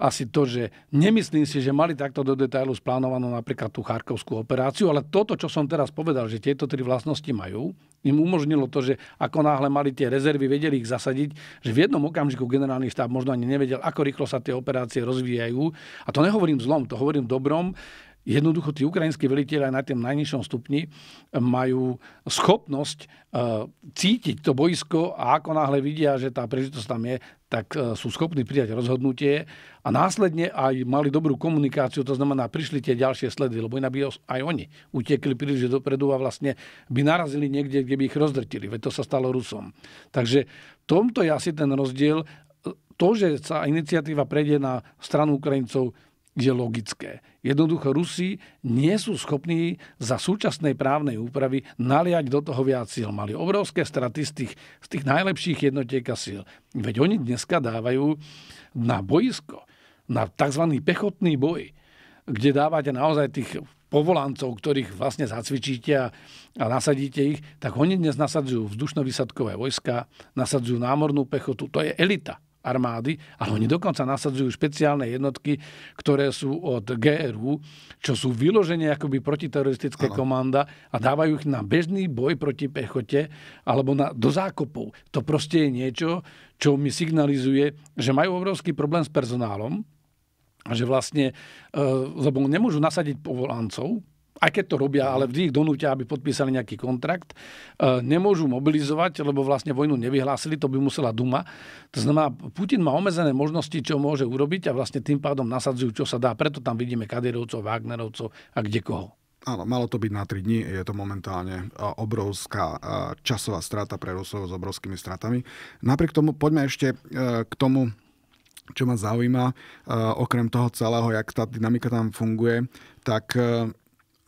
asi to, že nemyslím si, že mali takto do detailu splánovanú napríklad tú charkovskú operáciu, ale toto, čo som teraz povedal, že tieto tri vlastnosti majú, im umožnilo to, že ako náhle mali tie rezervy, vedeli ich zasadiť, že v jednom okamžiku generálny štáb možno ani nevedel, ako rýchlo sa tie operácie rozvíjajú. A to nehovorím zlom, to hovorím dobrom, Jednoducho tí ukrajinskí veliteľi aj na tom najnižšom stupni majú schopnosť eh, cítiť to boisko a ako náhle vidia, že tá príležitosť tam je, tak e, sú schopní prijať rozhodnutie a následne aj mali dobrú komunikáciu, to znamená, prišli tie ďalšie sledy, lebo inak by aj oni utekli príliš dopredu a vlastne by narazili niekde, kde by ich rozdrtili, veď to sa stalo Rusom. Takže tomto je asi ten rozdiel. E, to, že sa iniciatíva prejde na stranu Ukrajincov, je logické. Jednoducho Rusi nie sú schopní za súčasnej právnej úpravy naliať do toho viac síl. Mali obrovské straty z tých, z tých najlepších jednotiek a síl. Veď oni dneska dávajú na boisko, na tzv. pechotný boj, kde dávate naozaj tých povolancov, ktorých vlastne zacvičíte a, nasadíte ich, tak oni dnes nasadzujú vzdušno-vysadkové vojska, nasadzujú námornú pechotu. To je elita armády, ale oni dokonca nasadzujú špeciálne jednotky, ktoré sú od GRU, čo sú vyložené akoby protiteroristické ano. komanda a dávajú ich na bežný boj proti pechote alebo na, do zákopov. To proste je niečo, čo mi signalizuje, že majú obrovský problém s personálom a že vlastne, e, lebo nemôžu nasadiť povolancov, aj keď to robia, ale vždy ich donútia, aby podpísali nejaký kontrakt, e, nemôžu mobilizovať, lebo vlastne vojnu nevyhlásili, to by musela Duma. To znamená, Putin má omezené možnosti, čo môže urobiť a vlastne tým pádom nasadzujú, čo sa dá. Preto tam vidíme Kadirovcov, Wagnerovcov a kde koho. Áno, malo to byť na 3 dní, je to momentálne e, obrovská e, časová strata pre Rusov s obrovskými stratami. Napriek tomu, poďme ešte k tomu, čo ma zaujíma, okrem toho celého, jak tá dynamika tam funguje, tak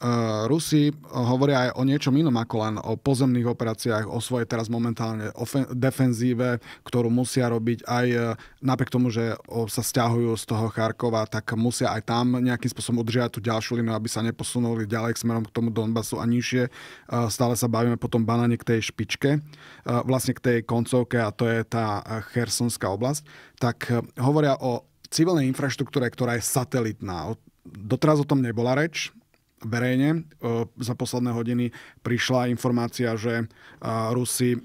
E, Rusi e, hovoria aj o niečom inom ako len o pozemných operáciách, o svojej teraz momentálne ofen- defenzíve, ktorú musia robiť aj e, napriek tomu, že sa stiahujú z toho Charkova, tak musia aj tam nejakým spôsobom udržiať tú ďalšiu linu, aby sa neposunuli ďalej k smerom k tomu Donbasu a nižšie. Stále sa bavíme potom banane k tej špičke, vlastne k tej koncovke a to je tá Chersonská oblasť. Tak hovoria o civilnej infraštruktúre, ktorá je satelitná. Doteraz o tom nebola reč, verejne. Za posledné hodiny prišla informácia, že Rusi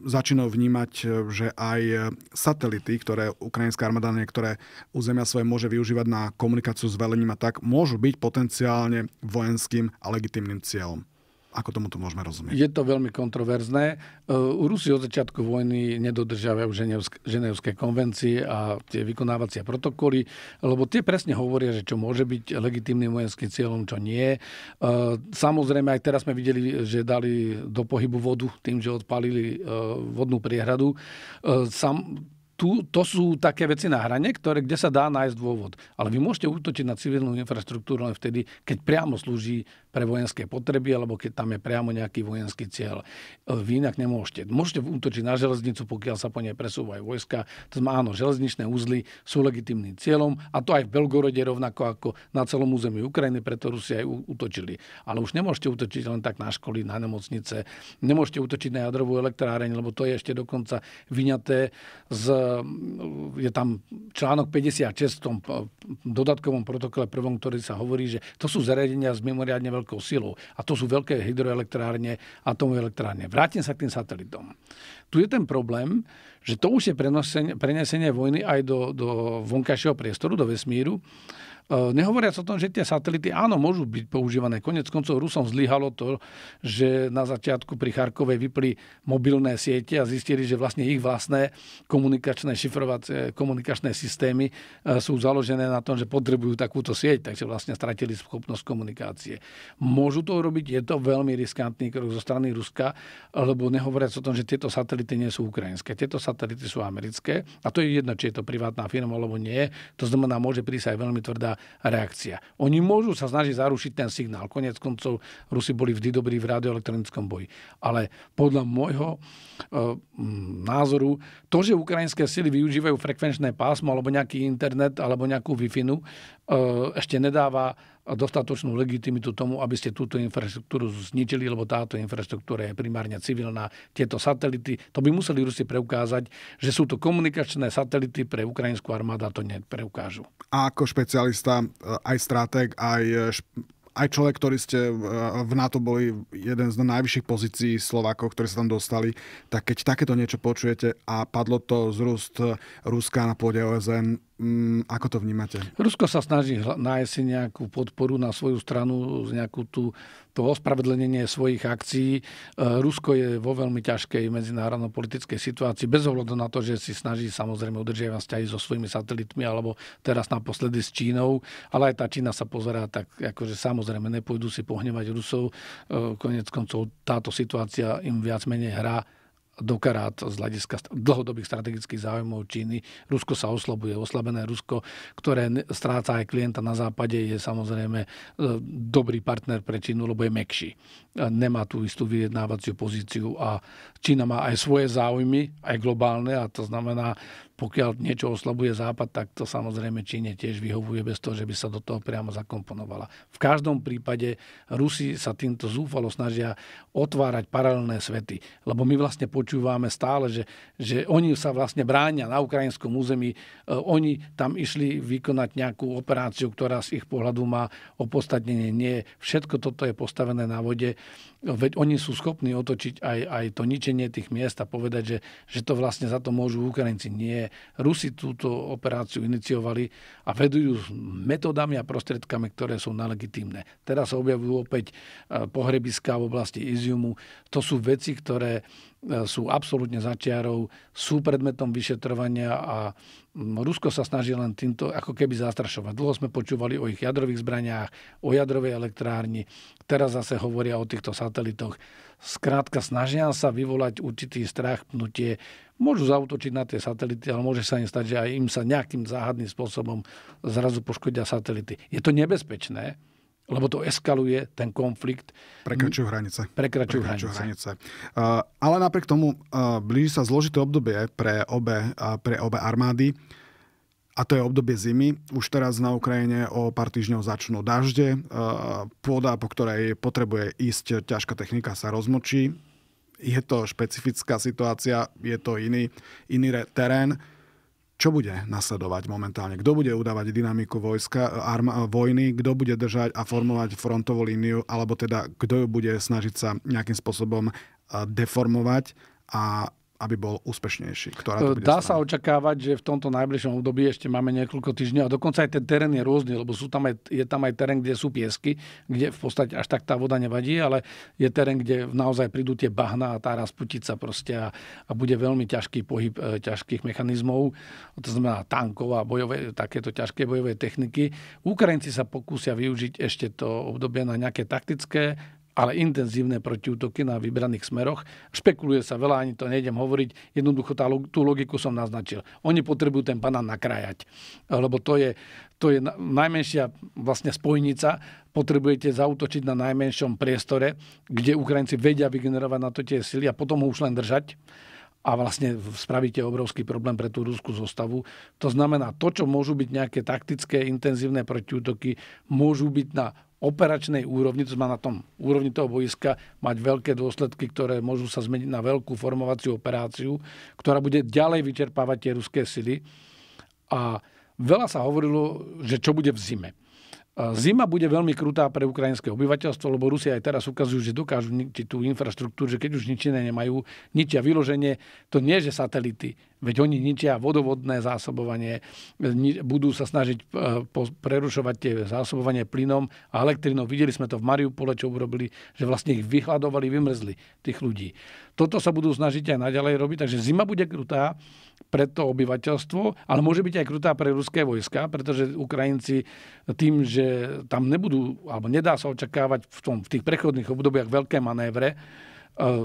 začínajú vnímať, e, že aj satelity, ktoré ukrajinská armáda niektoré územia svoje môže využívať na komunikáciu s velením a tak, môžu byť potenciálne vojenským a legitimným cieľom. Ako tomu to môžeme rozumieť? Je to veľmi kontroverzné. Uh, Rusi od začiatku vojny nedodržiavajú ženevské konvencie a tie vykonávacie protokoly, lebo tie presne hovoria, že čo môže byť legitímnym vojenským cieľom, čo nie. Uh, samozrejme, aj teraz sme videli, že dali do pohybu vodu tým, že odpalili uh, vodnú priehradu. Sam, tu, to sú také veci na hrane, ktoré, kde sa dá nájsť dôvod. Ale vy môžete útočiť na civilnú infraštruktúru len vtedy, keď priamo slúži pre vojenské potreby, alebo keď tam je priamo nejaký vojenský cieľ. Vy inak nemôžete. Môžete útočiť na železnicu, pokiaľ sa po nej presúvajú vojska. To znamená, áno, železničné úzly sú legitimným cieľom a to aj v Belgorode rovnako ako na celom území Ukrajiny, preto Rusia aj útočili. Ale už nemôžete útočiť len tak na školy, na nemocnice, nemôžete útočiť na jadrovú elektráreň, lebo to je ešte dokonca vyňaté z, je tam článok 56 v tom eh, dodatkovom protokole prvom, ktorý sa hovorí, že to sú zariadenia s mimoriadne veľkou silou. A to sú veľké hydroelektrárne, atomové elektrárne. Vrátim sa k tým satelitom. Tu je ten problém, že to už je prenesenie, prenesenie vojny aj do, do vonkajšieho priestoru, do vesmíru. E, nehovoriac o tom, že tie satelity áno, môžu byť používané. Konec koncov Rusom zlyhalo to, že na začiatku pri Charkovej vypli mobilné siete a zistili, že vlastne ich vlastné komunikačné šifrovacie komunikačné systémy e, sú založené na tom, že potrebujú takúto sieť, takže vlastne stratili schopnosť komunikácie. Môžu to urobiť, je to veľmi riskantný krok zo strany Ruska, lebo nehovoriac o tom, že tieto satelity nie sú ukrajinské, tieto satelity sú americké a to je jedno, či je to privátna firma alebo nie. To znamená, môže prísť aj veľmi tvrdá reakcia. Oni môžu sa snažiť zarušiť ten signál. Konec koncov Rusi boli vždy dobrí v radioelektronickom boji. Ale podľa môjho e, názoru, to, že ukrajinské sily využívajú frekvenčné pásmo alebo nejaký internet alebo nejakú wi e, ešte nedáva a dostatočnú legitimitu tomu, aby ste túto infraštruktúru zničili, lebo táto infraštruktúra je primárne civilná. Tieto satelity, to by museli Rusi preukázať, že sú to komunikačné satelity pre ukrajinskú armádu a to nepreukážu. A ako špecialista, eh, aj Stratek, aj eh, šp- aj človek, ktorý ste eh, v NATO boli jeden z najvyšších pozícií Slovákov, ktorí sa tam dostali, tak keď takéto niečo počujete a padlo to z rúst Ruska na pôde OSN, Mm, ako to vnímate? Rusko sa snaží nájsť si nejakú podporu na svoju stranu, nejakú tú, to ospravedlenie svojich akcií. E, Rusko je vo veľmi ťažkej medzinárodno-politickej situácii, bez ohľadu na to, že si snaží samozrejme udržiavať vzťahy so svojimi satelitmi, alebo teraz naposledy s Čínou, ale aj tá Čína sa pozerá tak, akože samozrejme nepôjdu si pohnevať Rusov. E, konec koncov táto situácia im viac menej hrá dokarát z hľadiska dlhodobých strategických záujmov Číny. Rusko sa oslabuje. Oslabené Rusko, ktoré stráca aj klienta na západe, je samozrejme e, dobrý partner pre Čínu, lebo je mekší. E, nemá tú istú vyjednávaciu pozíciu a Čína má aj svoje záujmy, aj globálne a to znamená, pokiaľ niečo oslabuje Západ, tak to samozrejme Číne tiež vyhovuje bez toho, že by sa do toho priamo zakomponovala. V každom prípade Rusi sa týmto zúfalo snažia otvárať paralelné svety, lebo my vlastne počúvame stále, že, že oni sa vlastne bránia na ukrajinskom území, e, oni tam išli vykonať nejakú operáciu, ktorá z ich pohľadu má opodstatnenie. Nie, všetko toto je postavené na vode, veď oni sú schopní otočiť aj, aj to ničenie tých miest a povedať, že, že to vlastne za to môžu Ukrajinci. Nie, Rusi túto operáciu iniciovali a vedujú s metodami a prostriedkami, ktoré sú nelegitímne. Teraz sa objavujú opäť e, pohrebiská v oblasti Iziumu. To sú veci, ktoré e, sú absolútne začiarov, sú predmetom vyšetrovania a Rusko sa snaží len týmto ako keby zastrašovať. Dlho sme počúvali o ich jadrových zbraniach, o jadrovej elektrárni, teraz zase hovoria o týchto satelitoch. Skrátka snažia sa vyvolať určitý strach, pnutie, môžu zautočiť na tie satelity, ale môže sa im stať, že aj im sa nejakým záhadným spôsobom zrazu poškodia satelity. Je to nebezpečné, lebo to eskaluje ten konflikt. Prekračujú hranice. Prekračujú, Prekračujú hranice. hranice. Uh, ale napriek tomu uh, blíži sa zložité obdobie pre obe, uh, pre obe armády a to je obdobie zimy. Už teraz na Ukrajine o pár týždňov začnú dažde. Uh, pôda, po ktorej potrebuje ísť ťažká technika, sa rozmočí je to špecifická situácia, je to iný, iný terén. Čo bude nasledovať momentálne? Kto bude udávať dynamiku vojska, arm, vojny? Kto bude držať a formovať frontovú líniu? Alebo teda, kto ju bude snažiť sa nejakým spôsobom eh, deformovať? A aby bol úspešnejší? Ktorá to e, bude Dá strana? sa očakávať, že v tomto najbližšom období ešte máme niekoľko týždňov a dokonca aj ten terén je rôzny, lebo sú tam aj, je tam aj terén, kde sú piesky, kde v podstate až tak tá voda nevadí, ale je terén, kde naozaj prídu tie bahna a tá rasputica proste a, a bude veľmi ťažký pohyb e, ťažkých mechanizmov, to znamená tankov a bojové, takéto ťažké bojové techniky. Ukrajinci sa pokúsia využiť ešte to obdobie na nejaké taktické ale intenzívne protiútoky na vybraných smeroch. Špekuluje sa veľa, ani to nejdem hovoriť. Jednoducho tá, tú logiku som naznačil. Oni potrebujú ten pána nakrájať, lebo to je, to je najmenšia vlastne spojnica. Potrebujete zautočiť na najmenšom priestore, kde Ukrajinci vedia vygenerovať na to tie sily a potom ho už len držať a vlastne spravíte obrovský problém pre tú rúskú zostavu. To znamená, to, čo môžu byť nejaké taktické, intenzívne protiútoky, môžu byť na operačnej úrovni, to znamená na tom úrovni toho boiska, mať veľké dôsledky, ktoré môžu sa zmeniť na veľkú formovaciu operáciu, ktorá bude ďalej vyčerpávať tie ruské sily. A veľa sa hovorilo, že čo bude v zime. Zima bude veľmi krutá pre ukrajinské obyvateľstvo, lebo Rusia aj teraz ukazujú, že dokážu ničiť tú infraštruktúru, že keď už nič iné nemajú, ničia vyloženie. To nie, že satelity, Veď oni ničia vodovodné zásobovanie, budú sa snažiť e, prerušovať tie zásobovanie plynom a elektrinou. Videli sme to v Mariupole, čo urobili, že vlastne ich vyhľadovali, vymrzli tých ľudí. Toto sa budú snažiť aj naďalej robiť, takže zima bude krutá pre to obyvateľstvo, ale môže byť aj krutá pre ruské vojska, pretože Ukrajinci tým, že tam nebudú, alebo nedá sa očakávať v, tom, v tých prechodných obdobiach veľké manévre,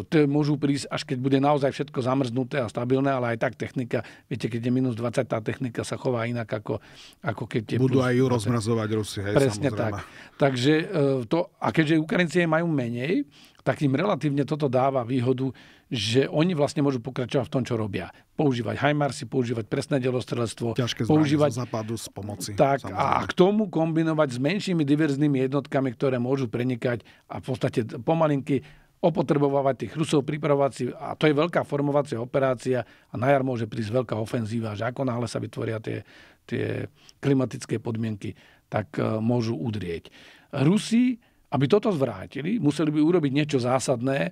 tie môžu prísť, až keď bude naozaj všetko zamrznuté a stabilné, ale aj tak technika, viete, keď je minus 20, tá technika sa chová inak, ako, ako keď je Budú plus aj ju rozmrazovať Rusy, hej, Presne samozrejme. tak. Takže e, to, a keďže Ukrajinci majú menej, tak im relatívne toto dáva výhodu, že oni vlastne môžu pokračovať v tom, čo robia. Používať hajmarsy, používať presné delostrelstvo. Ťažké používať zo západu z pomoci. Tak samozrejme. a k tomu kombinovať s menšími diverznými jednotkami, ktoré môžu prenikať a v podstate pomalinky opotrebovávať tých Rusov, pripravovať si, a to je veľká formovacia operácia a na jar môže prísť veľká ofenzíva, že ako náhle sa vytvoria tie, tie klimatické podmienky, tak e, môžu udrieť. Rusi, aby toto zvrátili, museli by urobiť niečo zásadné. E,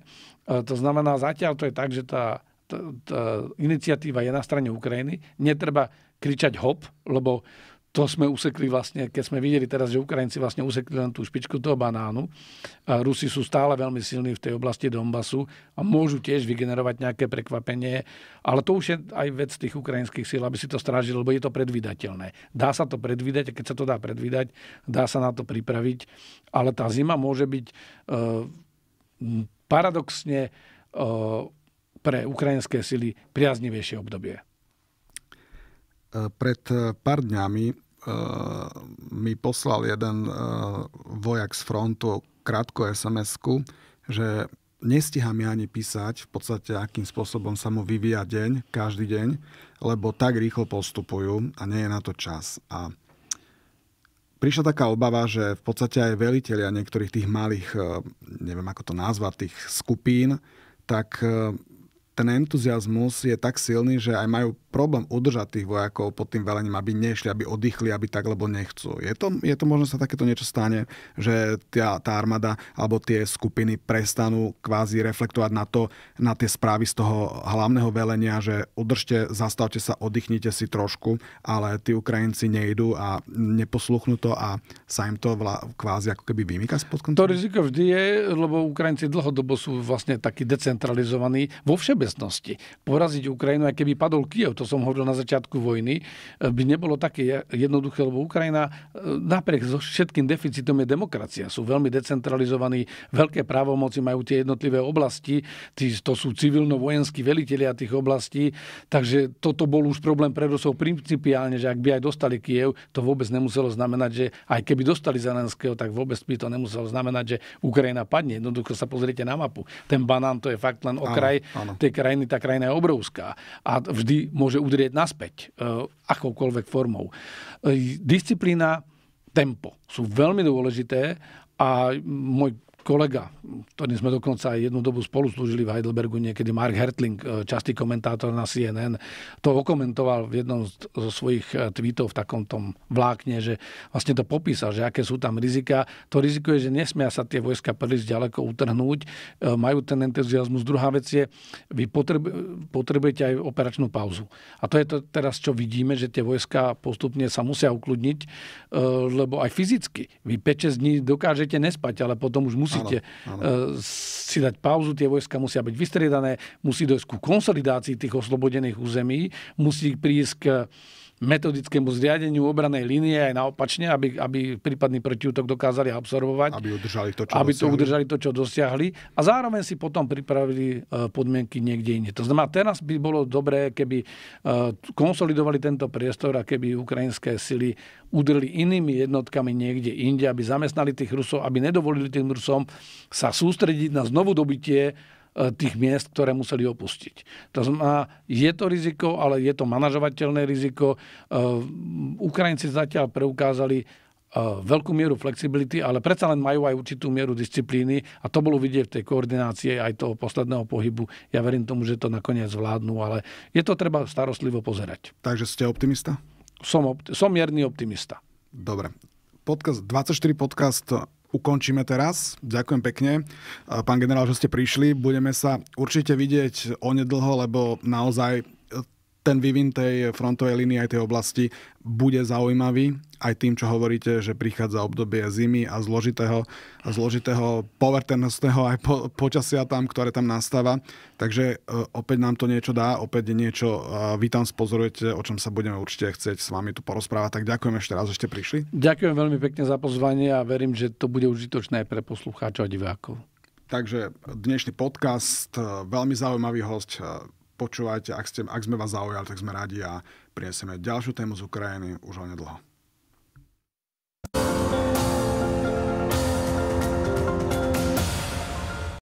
to znamená, zatiaľ to je tak, že tá, tá, tá iniciatíva je na strane Ukrajiny. Netreba kričať hop, lebo to sme usekli vlastne, keď sme videli teraz, že Ukrajinci vlastne usekli len tú špičku toho banánu. A Rusi sú stále veľmi silní v tej oblasti Donbasu a môžu tiež vygenerovať nejaké prekvapenie, ale to už je aj vec tých ukrajinských síl, aby si to strážili, lebo je to predvydateľné. Dá sa to predvídať a keď sa to dá predvídať, dá sa na to pripraviť, ale tá zima môže byť e, paradoxne e, pre ukrajinské sily priaznivejšie obdobie. E, pred e, pár dňami Eh, mi poslal jeden eh, vojak z frontu krátko SMS-ku, že nestihám ja ani písať v podstate, akým spôsobom sa mu vyvíja deň, každý deň, lebo tak rýchlo postupujú a nie je na to čas. A prišla taká obava, že v podstate aj veliteľia niektorých tých malých, eh, neviem ako to nazvať, tých skupín, tak ten entuziasmus je tak silný, že aj majú problém udržať tých vojakov pod tým velením, aby nešli, aby oddychli, aby tak, lebo nechcú. Je to, je to možno sa takéto niečo stane, že tá, tá armáda alebo tie skupiny prestanú kvázi reflektovať na to, na tie správy z toho hlavného velenia, že udržte, zastavte sa, oddychnite si trošku, ale tí Ukrajinci nejdú a neposluchnú to a sa im to vla, kvázi ako keby vymýka spod kontroly. To riziko vždy je, lebo Ukrajinci dlhodobo sú vlastne takí decentralizovaní. Vo všem všeobecnosti. Poraziť Ukrajinu, aj keby padol Kiev, to som hovoril na začiatku vojny, eh, by nebolo také jednoduché, lebo Ukrajina eh, napriek so všetkým deficitom je demokracia. Sú veľmi decentralizovaní, veľké právomoci majú tie jednotlivé oblasti, tí, to sú civilno-vojenskí velitelia tých oblastí, takže toto bol už problém pre Rusov principiálne, že ak by aj dostali Kiev, to vôbec nemuselo znamenať, že aj keby dostali Zelenského, tak vôbec by to nemuselo znamenať, že Ukrajina padne. Jednoducho sa pozrite na mapu. Ten banán to je fakt len okraj áno, áno. tej krajiny, tá krajina je obrovská a vždy môže udrieť naspäť e, akoukoľvek formou. E, disciplína, tempo sú veľmi dôležité a môj kolega, ktorým sme dokonca aj jednu dobu spolu slúžili v Heidelbergu, niekedy Mark Hertling, e, častý komentátor na CNN, to okomentoval v jednom zo svojich e, tweetov v takom tom vlákne, že vlastne to popísal, že aké sú tam rizika. To riziko je, že nesmia sa tie vojska príliš ďaleko utrhnúť, e, majú ten entuziasmus. Druhá vec je, vy potrebujete aj operačnú pauzu. A to je to teraz, čo vidíme, že tie vojska postupne sa musia ukludniť, lebo aj fyzicky. Vy 5-6 dní dokážete nespať, ale potom už musí musíte ano, eh, si dať pauzu, tie vojska musia byť vystriedané, musí dojsť ku konsolidácii tých oslobodených území, musí prísť k metodickému zriadeniu obranej línie aj naopačne, aby, aby prípadný protiútok dokázali absorbovať. Aby udržali to, čo aby dosiahli. to udržali to, čo dosiahli. A zároveň si potom pripravili e, podmienky niekde inde. To znamená, teraz by bolo dobré, keby e, konsolidovali tento priestor a keby ukrajinské sily udrli inými jednotkami niekde inde, aby zamestnali tých Rusov, aby nedovolili tým Rusom sa sústrediť na znovu dobitie Eh, tých miest, ktoré museli opustiť. To znamená, je to riziko, ale je to manažovateľné riziko. Eh, Ukrajinci zatiaľ preukázali eh, veľkú mieru flexibility, ale predsa len majú aj určitú mieru disciplíny a to bolo vidieť v tej koordinácii aj toho posledného pohybu. Ja verím tomu, že to nakoniec vládnu, ale je to treba starostlivo pozerať. Takže ste optimista? Som, opt- som mierny optimista. Dobre. Podcast, 24 podcast ukončíme teraz. Ďakujem pekne, pán generál, že ste prišli. Budeme sa určite vidieť onedlho, lebo naozaj ten vývin tej frontovej línie aj tej oblasti bude zaujímavý aj tým, čo hovoríte, že prichádza obdobie zimy a zložitého, a zložitého povrtenostného aj po, počasia tam, ktoré tam nastáva. Takže e, opäť nám to niečo dá, opäť niečo e, vy tam spozorujete, o čom sa budeme určite chcieť s vami tu porozprávať. Tak ďakujem ešte raz, že ste prišli. Ďakujem veľmi pekne za pozvanie a verím, že to bude užitočné aj pre poslucháčov a divákov. Takže dnešný podcast, e, veľmi zaujímavý host, počúvajte, ak, ste, ak sme vás zaujali, tak sme radi a prinesieme ďalšiu tému z Ukrajiny už len nedlho.